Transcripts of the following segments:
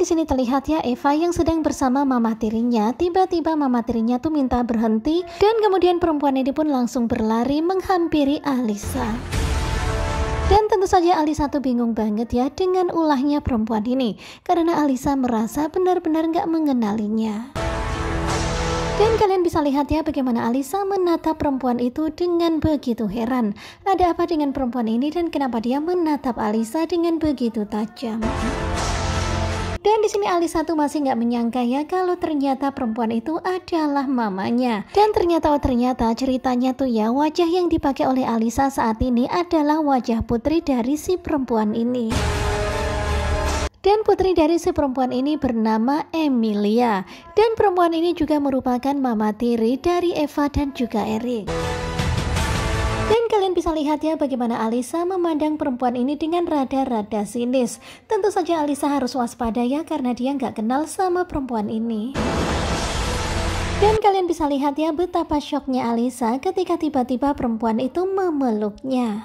di sini terlihat ya Eva yang sedang bersama mama tirinya. Tiba-tiba mama tirinya tuh minta berhenti dan kemudian perempuan ini pun langsung berlari menghampiri Alisa. Dan tentu saja Alisa tuh bingung banget ya dengan ulahnya perempuan ini karena Alisa merasa benar-benar nggak mengenalinya. Dan kalian bisa lihat ya bagaimana Alisa menatap perempuan itu dengan begitu heran. Ada apa dengan perempuan ini dan kenapa dia menatap Alisa dengan begitu tajam? Dan di sini Alisa tuh masih nggak menyangka ya kalau ternyata perempuan itu adalah mamanya. Dan ternyata oh ternyata ceritanya tuh ya wajah yang dipakai oleh Alisa saat ini adalah wajah putri dari si perempuan ini. Dan putri dari si perempuan ini bernama Emilia. Dan perempuan ini juga merupakan mama tiri dari Eva dan juga Erik bisa lihat ya bagaimana Alisa memandang perempuan ini dengan rada-rada sinis. Tentu saja Alisa harus waspada ya karena dia nggak kenal sama perempuan ini. Dan kalian bisa lihat ya betapa syoknya Alisa ketika tiba-tiba perempuan itu memeluknya.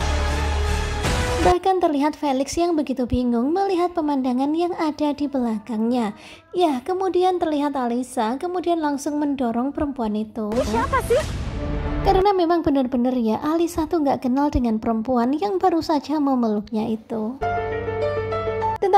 Bahkan terlihat Felix yang begitu bingung melihat pemandangan yang ada di belakangnya. Ya, kemudian terlihat Alisa, kemudian langsung mendorong perempuan itu. Siapa sih? Karena memang benar-benar ya Alisa tuh nggak kenal dengan perempuan yang baru saja memeluknya itu.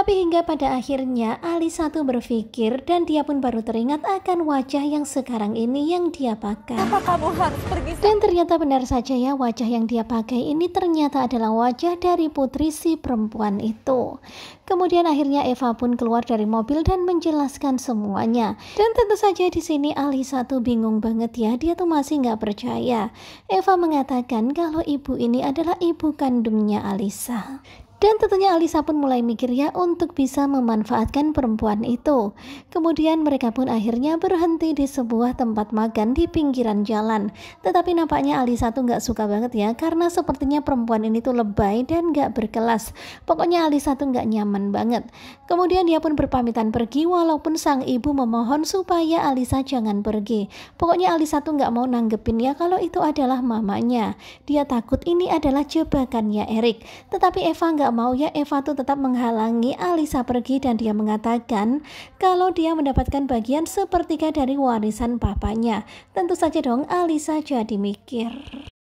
Tapi hingga pada akhirnya Ali satu berpikir dan dia pun baru teringat akan wajah yang sekarang ini yang dia pakai. Apa kamu harus pergi? Dan ternyata benar saja ya wajah yang dia pakai ini ternyata adalah wajah dari putri si perempuan itu. Kemudian akhirnya Eva pun keluar dari mobil dan menjelaskan semuanya. Dan tentu saja di sini Ali satu bingung banget ya, dia tuh masih nggak percaya. Eva mengatakan kalau ibu ini adalah ibu kandungnya Alisa. Dan tentunya Alisa pun mulai mikir ya untuk bisa memanfaatkan perempuan itu. Kemudian mereka pun akhirnya berhenti di sebuah tempat makan di pinggiran jalan. Tetapi nampaknya Alisa tuh nggak suka banget ya karena sepertinya perempuan ini tuh lebay dan nggak berkelas. Pokoknya Alisa tuh nggak nyaman banget. Kemudian dia pun berpamitan pergi walaupun sang ibu memohon supaya Alisa jangan pergi. Pokoknya Alisa tuh nggak mau nanggepin ya kalau itu adalah mamanya. Dia takut ini adalah jebakannya Erik. Tetapi Eva nggak nggak mau ya Eva tuh tetap menghalangi Alisa pergi dan dia mengatakan kalau dia mendapatkan bagian sepertiga dari warisan papanya. Tentu saja dong Alisa jadi mikir.